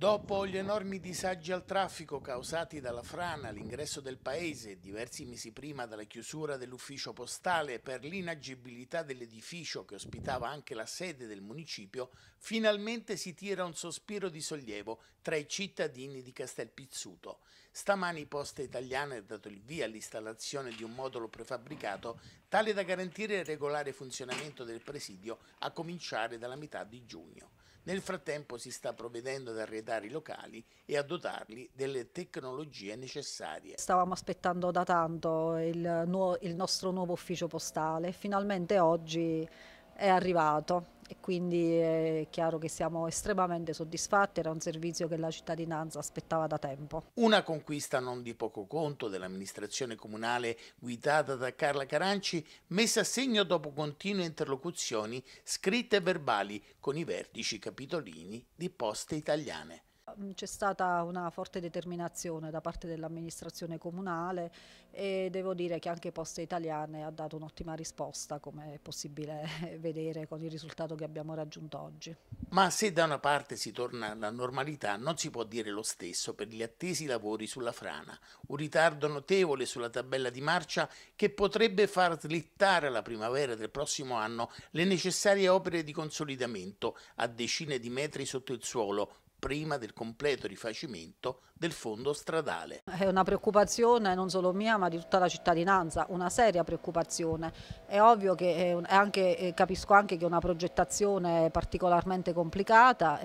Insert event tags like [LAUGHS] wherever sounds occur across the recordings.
Dopo gli enormi disagi al traffico causati dalla frana all'ingresso del paese diversi mesi prima dalla chiusura dell'ufficio postale per l'inagibilità dell'edificio che ospitava anche la sede del municipio, finalmente si tira un sospiro di sollievo tra i cittadini di Castelpizzuto. Stamani Poste Italiane ha dato il via all'installazione di un modulo prefabbricato tale da garantire il regolare funzionamento del presidio a cominciare dalla metà di giugno. Nel frattempo si sta provvedendo ad arredare i locali e a dotarli delle tecnologie necessarie. Stavamo aspettando da tanto il, il nostro nuovo ufficio postale e finalmente oggi è arrivato e quindi è chiaro che siamo estremamente soddisfatti, era un servizio che la cittadinanza aspettava da tempo. Una conquista non di poco conto dell'amministrazione comunale guidata da Carla Caranci, messa a segno dopo continue interlocuzioni scritte e verbali con i vertici capitolini di poste italiane. Mm, c'è stata una forte determinazione da parte dell'amministrazione comunale e devo dire che anche Poste Italiane ha dato un'ottima risposta come è possibile [LAUGHS] vedere con il risultato che abbiamo raggiunto oggi. Ma se da una parte si torna alla normalità non si può dire lo stesso per gli attesi lavori sulla frana, un ritardo notevole sulla tabella di marcia che potrebbe far slittare alla primavera del prossimo anno le necessarie opere di consolidamento a decine di metri sotto il suolo prima del completo rifacimento del fondo stradale. È una preoccupazione non solo mia ma di tutta la cittadinanza, una seria preoccupazione. È ovvio che è anche, eh, capisco anche che è una progettazione particolarmente complicata,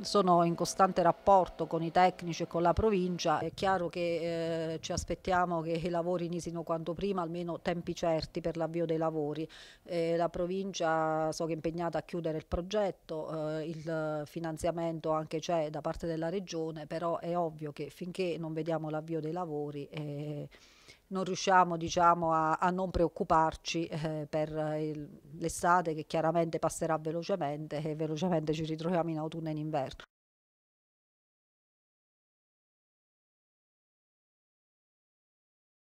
sono in costante rapporto con i tecnici e con la provincia, è chiaro che eh, ci aspettiamo che i lavori inizino quanto prima, almeno tempi certi per l'avvio dei lavori. Eh, la provincia so che è impegnata a chiudere il progetto, eh, il finanziamento anche c'è da parte della regione, però è ovvio che finché non vediamo l'avvio dei lavori eh, non riusciamo diciamo, a, a, non preoccuparci eh, per l'estate che chiaramente passerà velocemente e velocemente ci ritroviamo in autunno e in inverno.